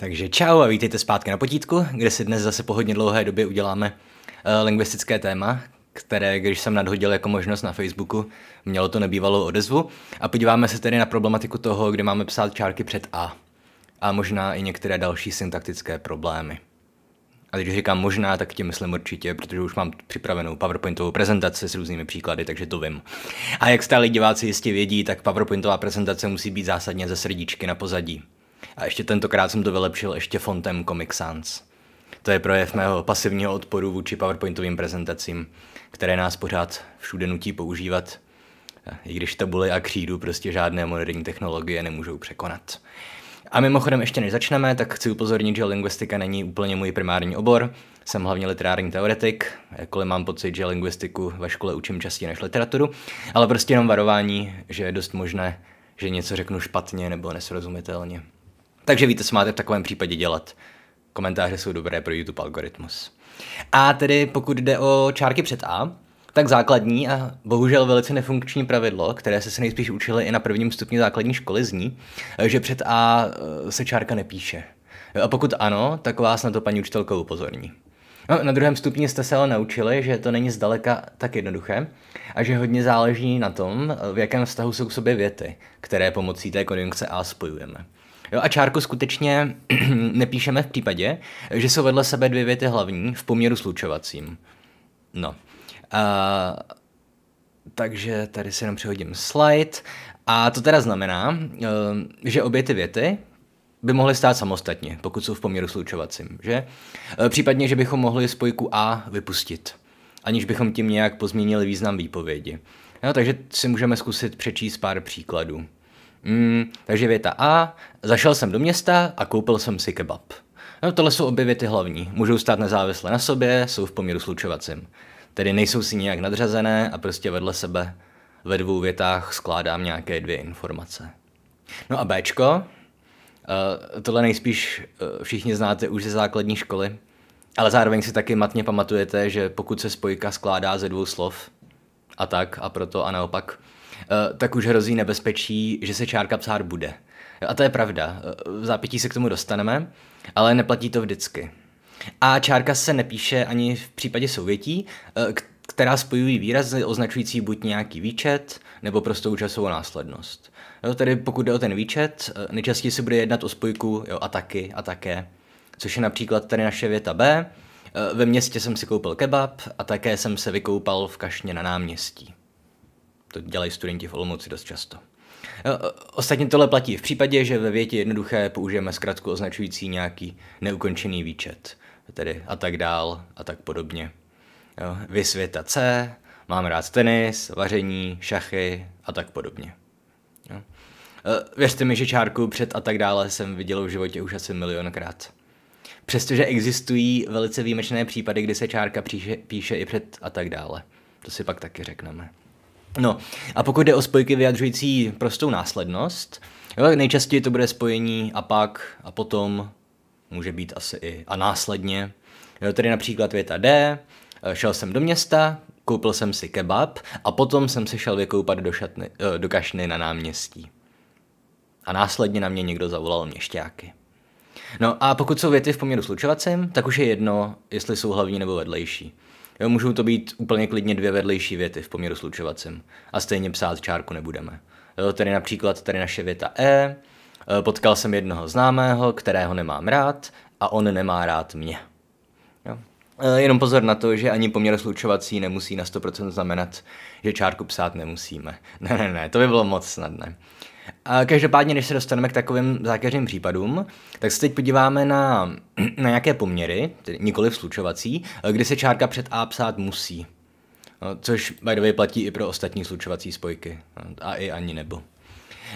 Takže čau a vítejte zpátky na potítku, kde si dnes zase po hodně dlouhé době uděláme uh, lingvistické téma, které, když jsem nadhodil jako možnost na Facebooku, mělo to nebývalou odezvu. A podíváme se tedy na problematiku toho, kde máme psát čárky před A. A možná i některé další syntaktické problémy. A když říkám možná, tak tím myslím určitě, protože už mám připravenou PowerPointovou prezentaci s různými příklady, takže to vím. A jak stále diváci jistě vědí, tak PowerPointová prezentace musí být zásadně ze srdíčky na pozadí. A ještě tentokrát jsem to vylepšil ještě fontem Comic Sans. To je projev mého pasivního odporu vůči PowerPointovým prezentacím, které nás pořád všude nutí používat, i když tabuly a křídu prostě žádné moderní technologie nemůžou překonat. A mimochodem, ještě než začneme, tak chci upozornit, že lingvistika není úplně můj primární obor. Jsem hlavně literární teoretik, jakkoliv mám pocit, že lingvistiku ve škole učím častěji než literaturu, ale prostě jenom varování, že je dost možné, že něco řeknu špatně nebo nesrozumitelně. Takže víte, co máte v takovém případě dělat. Komentáře jsou dobré pro YouTube algoritmus. A tedy pokud jde o čárky před A, tak základní a bohužel velice nefunkční pravidlo, které se se nejspíš učili i na prvním stupni základní školy, zní, že před A eh, se čárka nepíše. A pokud ano, tak vás na to paní učitelka upozorní. No, na druhém stupni jste se ale naučili, že to není zdaleka tak jednoduché a že hodně záleží na tom, v jakém vztahu jsou k sobě věty, které pomocí té konjunkce A spojujeme. Jo, a čárku skutečně nepíšeme v případě, že jsou vedle sebe dvě věty hlavní v poměru slučovacím. No. A, takže tady si jenom přehodím slide. A to teda znamená, eh, že obě ty věty by mohly stát samostatně, pokud jsou v poměru slučovacím, že? Eh, případně, že bychom mohli spojku A vypustit, aniž bychom tím nějak pozměnili význam výpovědi. No, takže si můžeme zkusit přečíst pár příkladů. Mm, takže věta A. Zašel jsem do města a koupil jsem si kebab. No tohle jsou obě věty hlavní. Můžou stát nezávisle na sobě, jsou v poměru slučovacím. Tedy nejsou si nijak nadřazené a prostě vedle sebe ve dvou větách skládám nějaké dvě informace. No a Bčko, Uh, tohle nejspíš uh, všichni znáte už ze základní školy, ale zároveň si taky matně pamatujete, že pokud se spojka skládá ze dvou slov a tak a proto a naopak, Eh, tak už hrozí nebezpečí, že se čárka psát bude. A to je pravda, eh, v zápětí se k tomu dostaneme, ale neplatí to vždycky. A čárka se nepíše ani v případě souvětí, eh, která spojují výrazy označující buď nějaký výčet nebo prostou časovou následnost. Jo, tedy pokud jde o ten výčet, nejčastěji se bude jednat o spojku jo, a taky a také, což je například tady naše věta B. Ve městě jsem si koupil kebab a také jsem se vykoupal v kašně na náměstí. To dělají studenti v Olomouci dost často. Eh, ostatně tohle platí v případě, že ve větě jednoduché použijeme zkratku označující nějaký neukončený výčet, tedy a tak dál a tak podobně. Vy světa C, mám rád tenis, vaření, šachy a tak podobně. Jo. Eh, věřte mi, že čárku před a tak dále jsem viděl v životě už asi milionkrát. Přestože existují velice výjimečné případy, kdy se čárka píše, píše i před a tak dále. To si pak taky řekneme. No a pokud jde o spojky vyjadřující prostou následnost, jo, tak nejčastěji to bude spojení a pak a potom, může být asi i a následně. Jo, tady například věta D, eh, šel jsem do města, koupil jsem si kebab a potom jsem se šel vykoupat do, šatny, eh, do kašny na náměstí. A následně na mě někdo zavolal měšťáky. No a pokud jsou věty v poměru slučovacím, tak už je jedno, jestli jsou hlavní nebo vedlejší. Jo, můžou to být úplně klidně dvě vedlejší věty v poměru slučovacím. A stejně psát čárku nebudeme. Jo, tady například tady naše věta e. e, potkal jsem jednoho známého, kterého nemám rád a on nemá rád mě. Jo. E, jenom pozor na to, že ani poměr slučovací nemusí na 100% znamenat, že čárku psát nemusíme. Ne, ne, ne, to by bylo moc snadné. A každopádně, než se dostaneme k takovým zákeřným případům, tak se teď podíváme na, na nějaké poměry, tedy nikoli slučovací, eh, kdy se čárka před A psát musí. No, což by the way platí i pro ostatní slučovací spojky. No, a i ani nebo.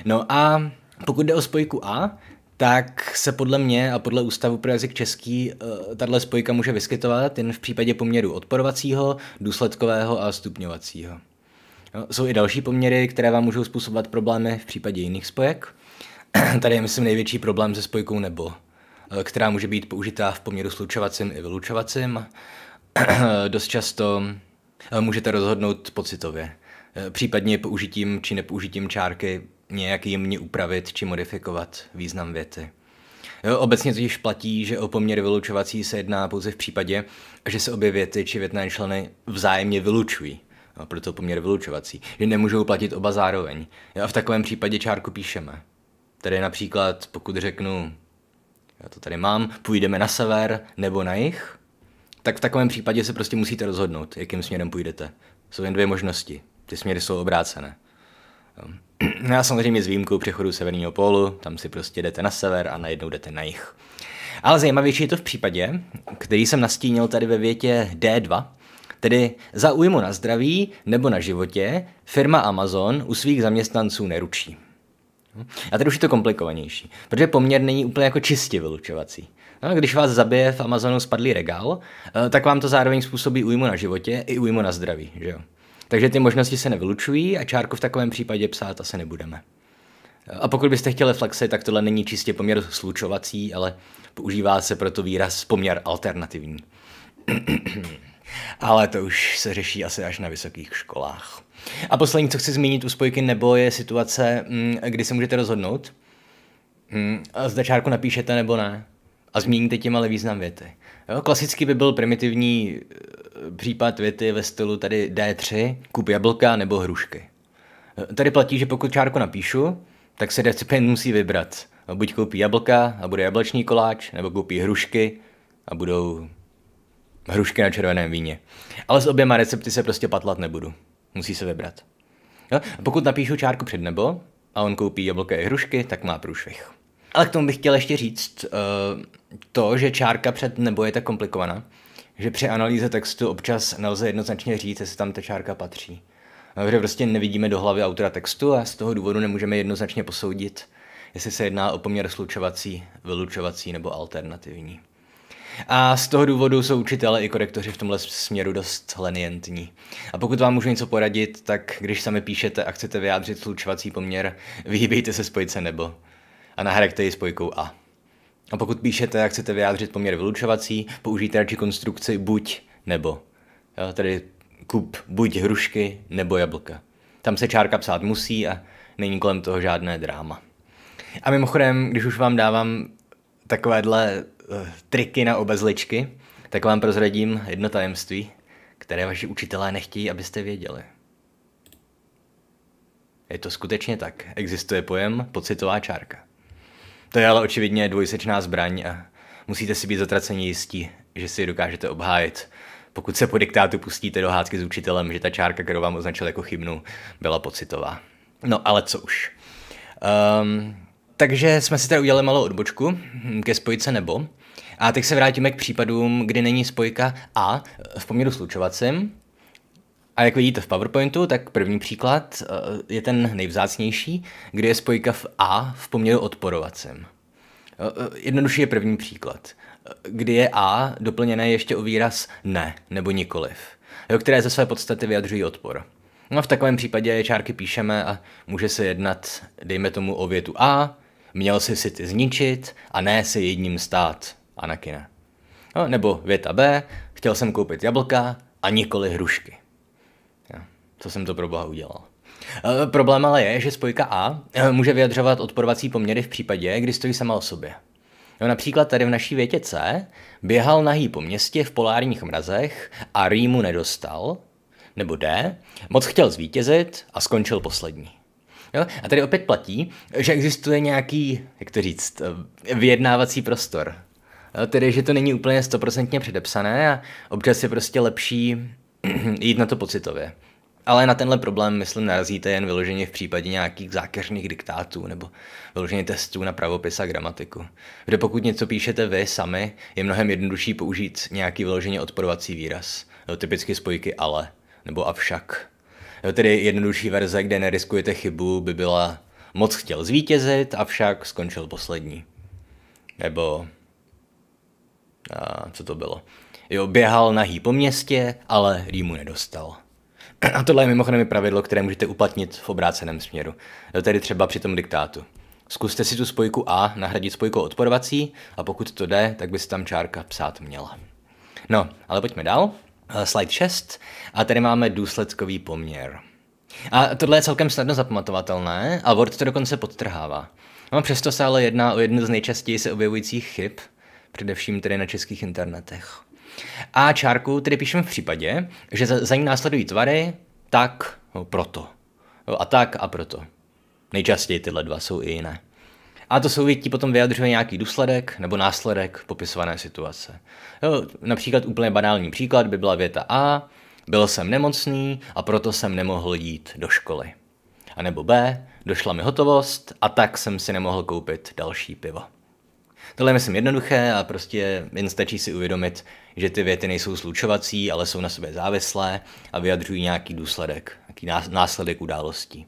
No a pokud jde o spojku A, tak se podle mě a podle Ústavu pro jazyk český eh, tahle spojka může vyskytovat jen v případě poměru odporovacího, důsledkového a stupňovacího jsou i další poměry, které vám můžou způsobovat problémy v případě jiných spojek. Tady je, myslím, největší problém se spojkou nebo, eh, která může být použitá v poměru slučovacím i vylučovacím. Dost často eh, můžete rozhodnout pocitově, eh, případně použitím či nepoužitím čárky nějak jemně upravit či modifikovat význam věty. Jo, obecně totiž platí, že o poměr vylučovací se jedná pouze v případě, že se obě věty či větné členy vzájemně vylučují no, proto poměr vylučovací, že nemůžou platit oba zároveň. A v takovém případě čárku píšeme. Tedy například, pokud řeknu, já to tady mám, půjdeme na sever nebo na jih, tak v takovém případě se prostě musíte rozhodnout, jakým směrem půjdete. Jsou jen dvě možnosti. Ty směry jsou obrácené. No. Já samozřejmě s výjimkou přechodu severního pólu, tam si prostě jdete na sever a najednou jdete na jih. Ale zajímavější je to v případě, který jsem nastínil tady ve větě D2, Tedy za újmu na zdraví nebo na životě firma Amazon u svých zaměstnanců neručí. A tady už je to komplikovanější, protože poměr není úplně jako čistě vylučovací. No, když vás zabije v Amazonu spadlý regál, eh, tak vám to zároveň způsobí újmu na životě i újmu na zdraví. Že jo? Takže ty možnosti se nevylučují a čárku v takovém případě psát asi nebudeme. A pokud byste chtěli flexy, tak tohle není čistě poměr slučovací, ale používá se proto výraz poměr alternativní. Ale to už se řeší asi až na vysokých školách. A poslední, co chci zmínit u spojky nebo, je situace, mm, kdy se můžete rozhodnout. Mm, a z začátku napíšete nebo ne. A zmíníte tím ale význam věty. Jo? Klasicky by byl primitivní eh, případ věty ve stylu tady D3, kup jablka nebo hrušky. Eh, tady platí, že pokud čárku napíšu, tak se recipient musí vybrat. No, buď koupí jablka a bude jablečný koláč, nebo koupí hrušky a budou hrušky na červeném víně. Ale s oběma recepty se prostě patlat nebudu. Musí se vybrat. Jo? A pokud napíšu čárku před nebo a on koupí jablka i hrušky, tak má průšvih. Ale k tomu bych chtěl ještě říct uh, to, že čárka před nebo je tak komplikovaná, že při analýze textu občas nelze jednoznačně říct, jestli tam ta čárka patří. Protože prostě nevidíme do hlavy autora textu a z toho důvodu nemůžeme jednoznačně posoudit, jestli se jedná o poměr slučovací, vylučovací nebo alternativní. A z toho důvodu jsou učitelé i korektoři v tomhle směru dost lenientní. A pokud vám můžu něco poradit, tak když sami píšete a chcete vyjádřit slučovací poměr, vyhýbejte se spojce nebo a nahrajte ji spojkou a. A pokud píšete a chcete vyjádřit poměr vylučovací, použijte radši konstrukci buď nebo. Jo, tedy kup buď hrušky nebo jablka. Tam se čárka psát musí a není kolem toho žádné dráma. A mimochodem, když už vám dávám takovéhle uh, triky na obezličky, tak vám prozradím jedno tajemství, které vaši učitelé nechtějí, abyste věděli. Je to skutečně tak. Existuje pojem pocitová čárka. To je ale očividně dvojsečná zbraň a musíte si být zatraceni jistí, že si ji dokážete obhájit. Pokud se po diktátu pustíte do hádky s učitelem, že ta čárka, kterou vám označil jako chybnu, byla pocitová. No ale co už. Um, takže jsme si tady udělali malou odbočku hm, ke spojice nebo. A teď se vrátíme k případům, kdy není spojka a v poměru slučovacím. A jak vidíte v PowerPointu, tak první příklad eh, je ten nejvzácnější, kdy je spojka v a v poměru odporovacím. Eh, eh, jednodušší je první příklad, kdy je a doplněné ještě o výraz ne nebo nikoliv, jo, které ze své podstaty vyjadřují odpor. No v takovém případě čárky píšeme a může se jednat, dejme tomu, o větu A, Měl si si ty zničit a ne si jedním stát, Anakine. No, nebo věta B, chtěl jsem koupit jablka a nikoli hrušky. Ja, co jsem to pro boha udělal? E, problém ale je, že spojka A e, může vyjadřovat odporovací poměry v případě, kdy stojí sama o sobě. No například tady v naší větě C běhal nahý po městě v polárních mrazech a rýmu nedostal, nebo D, moc chtěl zvítězit a skončil poslední. Jo? A tady opět platí, že existuje nějaký, jak to říct, vyjednávací prostor. Jo? Tedy, že to není úplně stoprocentně předepsané a občas je prostě lepší jít na to pocitově. Ale na tenhle problém, myslím, narazíte jen vyloženě v případě nějakých zákeřných diktátů nebo vyloženě testů na pravopis a gramatiku. Kde pokud něco píšete vy sami, je mnohem jednodušší použít nějaký vyloženě odporovací výraz. Typicky spojky ale nebo avšak Tedy jednodušší verze, kde neriskujete chybu, by byla moc chtěl zvítězit, avšak skončil poslední. Nebo... A co to bylo? Jo, běhal nahý po městě, ale rýmu nedostal. A tohle je mimochodem i pravidlo, které můžete uplatnit v obráceném směru. Tedy třeba při tom diktátu. Zkuste si tu spojku A nahradit spojkou odporovací a pokud to jde, tak by se tam čárka psát měla. No, ale pojďme dál. Eh, slide 6 a tady máme důsledkový poměr. A tohle je celkem snadno zapamatovatelné a Word to dokonce podtrhává. No, přesto se ale jedná o jednu z nejčastěji se objevujících chyb, především tedy na českých internetech. A čárku tedy píšeme v případě, že za, za ní následují tvary, tak, no, proto. No, a tak a proto. Nejčastěji tyhle dva jsou i jiné. A to souvětí potom vyjadřuje nějaký důsledek nebo následek popisované situace. Jo, například úplně banální příklad by byla věta A, byl jsem nemocný a proto jsem nemohl jít do školy. A nebo B, došla mi hotovost a tak jsem si nemohl koupit další pivo. Tohle je myslím jednoduché a prostě jen stačí si uvědomit, že ty věty nejsou slučovací, ale jsou na sobě závislé a vyjadřují nějaký důsledek, nějaký následek událostí.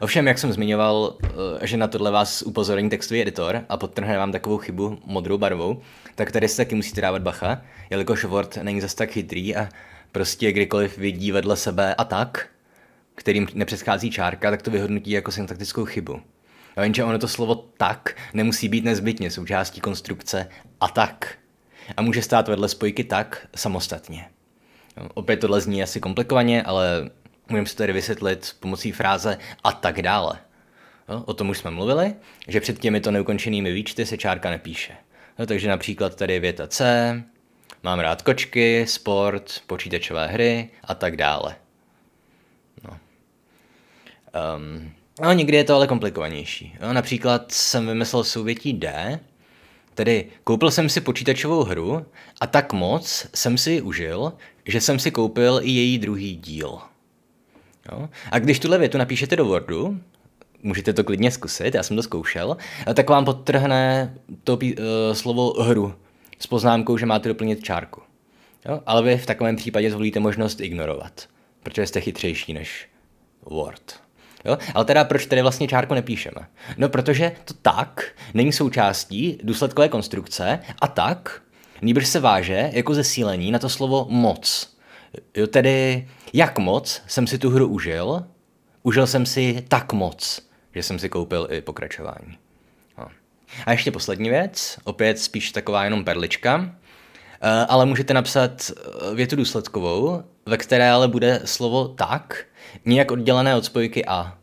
Ovšem, jak jsem zmiňoval, eh, že na tohle vás upozorní textový editor a podtrhne vám takovou chybu modrou barvou, tak tady se taky musíte dávat bacha, jelikož Word není zas tak chytrý a prostě kdykoliv vidí vedle sebe a tak, kterým nepředchází čárka, tak to vyhodnotí jako syntaktickou chybu. A jenže ono to slovo tak nemusí být nezbytně součástí konstrukce a tak. A může stát vedle spojky tak samostatně. Opět tohle zní asi komplikovaně, ale Můžeme si tady vysvětlit pomocí fráze a tak dále. Jo? O tom už jsme mluvili, že před těmito neukončenými výčty se čárka nepíše. Jo? takže například tady je věta C, mám rád kočky, sport, počítačové hry a tak dále. No. Um, no, někdy je to ale komplikovanější. Jo? například jsem vymyslel souvětí D, tedy koupil jsem si počítačovou hru a tak moc jsem si ji užil, že jsem si koupil i její druhý díl. Jo? A když tuhle větu napíšete do Wordu, můžete to klidně zkusit, já jsem to zkoušel, tak vám potrhne to pí- uh, slovo hru s poznámkou, že máte doplnit čárku. Jo? Ale vy v takovém případě zvolíte možnost ignorovat, protože jste chytřejší než Word. Jo? Ale teda proč tady vlastně čárku nepíšeme? No protože to tak není součástí důsledkové konstrukce a tak nýbrž se váže jako zesílení na to slovo moc. Jo, tedy jak moc jsem si tu hru užil, užil jsem si tak moc, že jsem si koupil i pokračování. No. A ještě poslední věc, opět spíš taková jenom perlička, eh, ale můžete napsat eh, větu důsledkovou, ve které ale bude slovo tak, nijak oddělené od spojky a.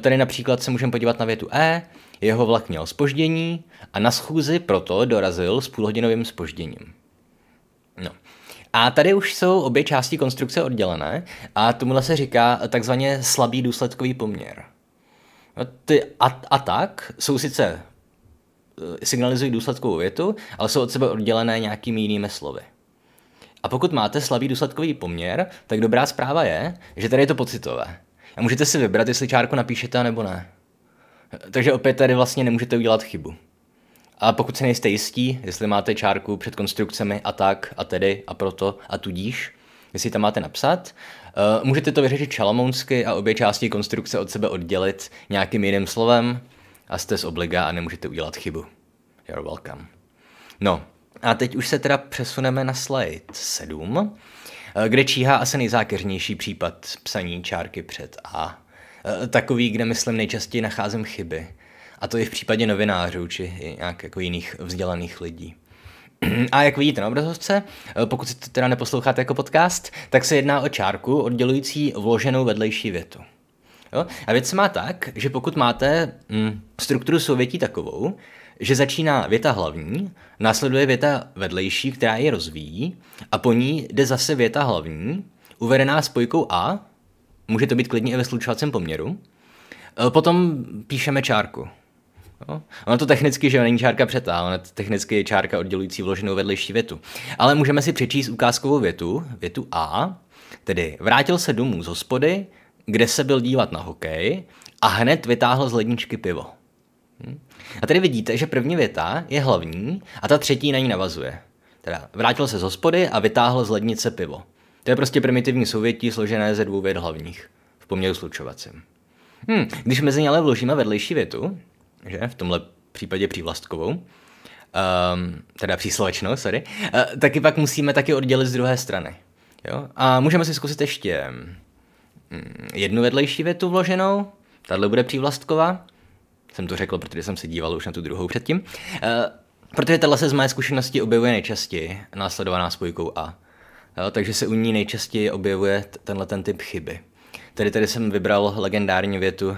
tady například se můžeme podívat na větu E, jeho vlak měl spoždění a na schůzi proto dorazil s půlhodinovým spožděním. No. A tady už jsou obě části konstrukce oddělené a tomu se říká takzvaně slabý důsledkový poměr. No, ty a, a tak jsou sice eh, signalizují důsledkovou větu, ale jsou od sebe oddělené nějakými jinými slovy. A pokud máte slabý důsledkový poměr, tak dobrá zpráva je, že tady je to pocitové. A můžete si vybrat, jestli čárku napíšete nebo ne. Takže opět tady vlastně nemůžete udělat chybu. A pokud se nejste jistí, jestli máte čárku před konstrukcemi a tak, a tedy, a proto, a tudíž, jestli tam máte napsat, uh, můžete to vyřešit šalamounsky a obě části konstrukce od sebe oddělit nějakým jiným slovem a jste z obliga a nemůžete udělat chybu. You're welcome. No, a teď už se teda přesuneme na slide 7, eh, kde číhá asi nejzákeřnější případ psaní čárky před A. Eh, takový, kde myslím nejčastěji nacházím chyby. A to i v případě novinářů či nějak jako jiných vzdělaných lidí. A jak vidíte na obrazovce, eh, pokud si to teda neposloucháte jako podcast, tak se jedná o čárku oddělující vloženou vedlejší větu. Jo? A věc se má tak, že pokud máte mm, strukturu souvětí takovou, že začíná věta hlavní, následuje věta vedlejší, která ji rozvíjí, a po ní jde zase věta hlavní, uvedená spojkou a, může to být klidně i ve slučovacím poměru, eh, potom píšeme čárku. No. Ono to technicky, že není čárka přetá, ono to technicky je čárka oddělující vloženou vedlejší větu. Ale můžeme si přečíst ukázkovou větu, větu A, tedy vrátil se domů z hospody, kde se byl dívat na hokej a hned vytáhl z ledničky pivo. Hm? A tady vidíte, že první věta je hlavní a ta třetí na ní navazuje. Teda vrátil se z hospody a vytáhl z lednice pivo. To je prostě primitivní souvětí složené ze dvou vět hlavních v poměru slučovacím. Hmm. když mezi ně ale vložíme vedlejší větu, že? v tomhle případě přívlastkovou, um, teda příslovečnou, sorry, uh, taky pak musíme taky oddělit z druhé strany. Jo? A můžeme si zkusit ještě mm, jednu vedlejší větu vloženou, tahle bude přívlastková, jsem to řekl, protože jsem se díval už na tu druhou předtím, uh, protože tahle se z mé zkušenosti objevuje nejčastěji, následovaná spojkou a. Jo, takže se u ní nejčastěji objevuje tenhle ten typ chyby. Tedy tady jsem vybral legendární větu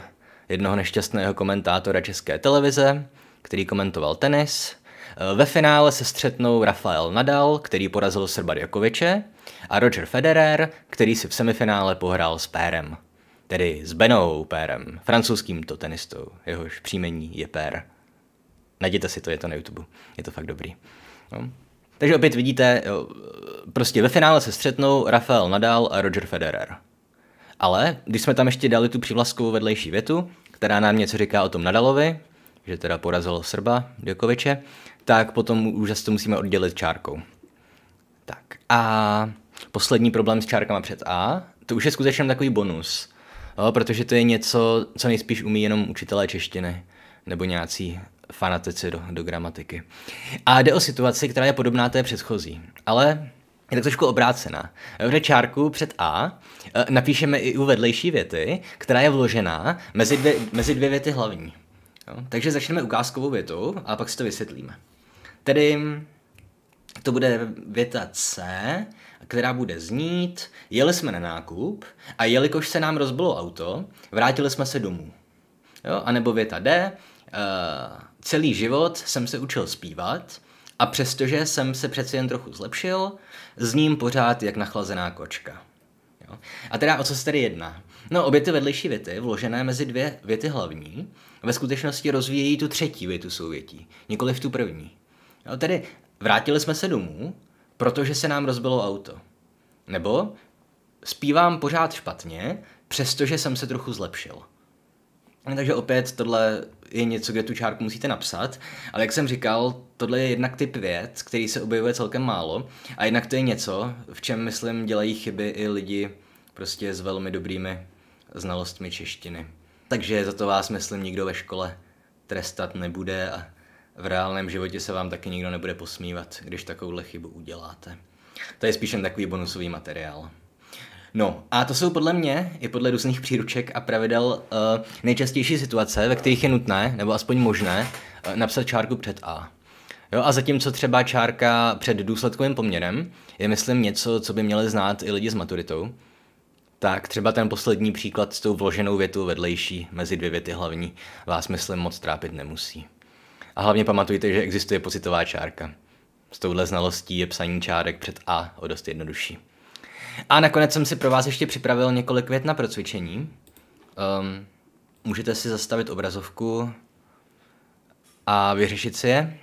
jednoho nešťastného komentátora české televize, který komentoval tenis. Eh, ve finále se střetnou Rafael Nadal, který porazil Srba Djokoviče, a Roger Federer, který si v semifinále pohrál s Pérem. Tedy s Benou Pérem, francouzským to tenistou. Jehož příjmení je Pér. Najděte si to, je to na YouTube. Je to fakt dobrý. No. Takže opět vidíte, eh, prostě ve finále se střetnou Rafael Nadal a Roger Federer. Ale když jsme tam ještě dali tu přivlaskovou vedlejší větu, která nám něco říká o tom Nadalovi, že teda porazil Srba Djokoviče, tak potom už to musíme oddělit čárkou. Tak a poslední problém s čárkama před A, to už je skutečně takový bonus, jo, protože to je něco, co nejspíš umí jenom učitelé češtiny nebo nějací fanatici do, do gramatiky. A jde o situaci, která je podobná té předchozí, ale je tak trošku obrácená. V čárku před A eh, napíšeme i u vedlejší věty, která je vložená mezi dvě, mezi dvě věty hlavní. Jo? Takže začneme ukázkovou větu a pak si to vysvětlíme. Tedy to bude věta C, která bude znít, jeli jsme na nákup a jelikož se nám rozbilo auto, vrátili jsme se domů. Jo? A nebo věta D, uh, celý život jsem se učil zpívat a přestože jsem se přeci jen trochu zlepšil, s ním pořád jak nachlazená kočka. Jo? A teda o co se tady jedná? No, obě ty vedlejší věty, vložené mezi dvě věty hlavní, ve skutečnosti rozvíjejí tu třetí větu souvětí, nikoli v tu první. Jo, tedy vrátili jsme se domů, protože se nám rozbilo auto. Nebo zpívám pořád špatně, přestože jsem se trochu zlepšil. Takže opět tohle je něco, kde tu čárku musíte napsat, ale jak jsem říkal, tohle je jednak typ věc, který se objevuje celkem málo a jednak to je něco, v čem myslím dělají chyby i lidi prostě s velmi dobrými znalostmi češtiny. Takže za to vás, myslím, nikdo ve škole trestat nebude a v reálném životě se vám taky nikdo nebude posmívat, když takovouhle chybu uděláte. To je spíš jen takový bonusový materiál. No a to jsou podle mě, i podle různých příruček a pravidel, uh, nejčastější situace, ve kterých je nutné, nebo aspoň možné, uh, napsat čárku před A. Jo, a zatímco třeba čárka před důsledkovým poměrem je, myslím, něco, co by měli znát i lidi s maturitou, tak třeba ten poslední příklad s tou vloženou větou vedlejší mezi dvě věty hlavní vás, myslím, moc trápit nemusí. A hlavně pamatujte, že existuje pocitová čárka. S touhle znalostí je psaní čárek před A o dost jednodušší. A nakonec jsem si pro vás ještě připravil několik vět na procvičení. Um, můžete si zastavit obrazovku a vyřešit si je.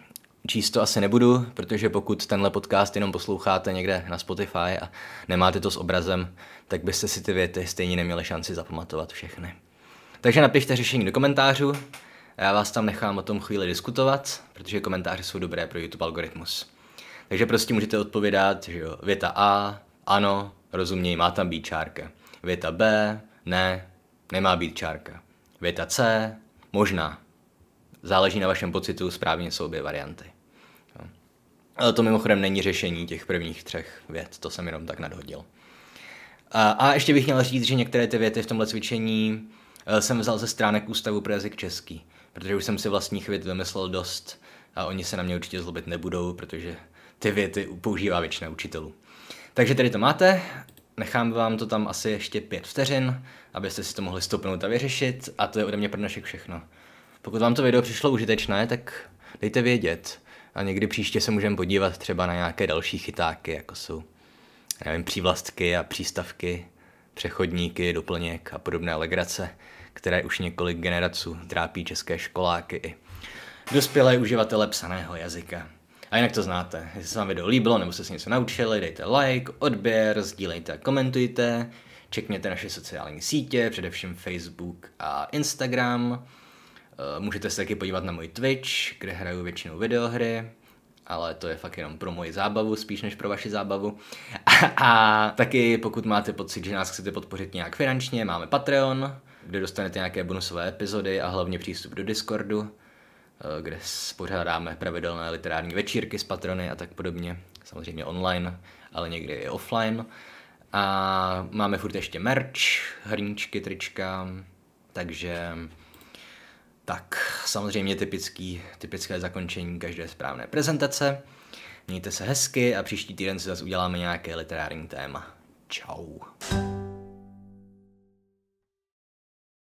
Číst to asi nebudu, protože pokud tenhle podcast jenom posloucháte někde na Spotify a nemáte to s obrazem, tak byste si ty věty stejně neměli šanci zapamatovat všechny. Takže napište řešení do komentářů a já vás tam nechám o tom chvíli diskutovat, protože komentáře jsou dobré pro YouTube algoritmus. Takže prostě můžete odpovědat, že jo, věta A, ano, rozuměj, má tam být čárka. Věta B, ne, nemá být čárka. Věta C, možná. Záleží na vašem pocitu, správně jsou obě varianty. Ale to mimochodem není řešení těch prvních třech vět, to jsem jenom tak nadhodil. A, a ještě bych měl říct, že některé ty věty v tomhle cvičení eh, jsem vzal ze stránek Ústavu pro jazyk český, protože už jsem si vlastních vět vymyslel dost a oni se na mě určitě zlobit nebudou, protože ty věty používá většina učitelů. Takže tady to máte, nechám vám to tam asi ještě pět vteřin, abyste si to mohli stopnout a vyřešit a to je ode mě pro dnešek všechno. Pokud vám to video přišlo užitečné, tak dejte vědět a někdy příště se můžeme podívat třeba na nějaké další chytáky, jako jsou nevím, přívlastky a přístavky, přechodníky, doplněk a podobné legrace, které už několik generaců trápí české školáky i dospělé uživatele psaného jazyka. A jinak to znáte. Jestli se vám video líbilo nebo jste se něco naučili, dejte like, odběr, sdílejte a komentujte. Čekněte naše sociální sítě, především Facebook a Instagram. Eh, můžete se taky podívat na můj Twitch, kde hraju většinou videohry ale to je fakt jenom pro moji zábavu, spíš než pro vaši zábavu. A, a taky pokud máte pocit, že nás chcete podpořit nějak finančně, máme Patreon, kde dostanete nějaké bonusové epizody a hlavně přístup do Discordu. Eh, kde spořádáme pravidelné literární večírky s patrony a tak podobně. Samozřejmě online, ale někdy i offline. A máme furt ještě merch, hrníčky, trička, takže tak samozřejmě typický, typické zakončení každé správné prezentace. Mějte se hezky a příští týden si zase uděláme nějaké literární téma. Ciao.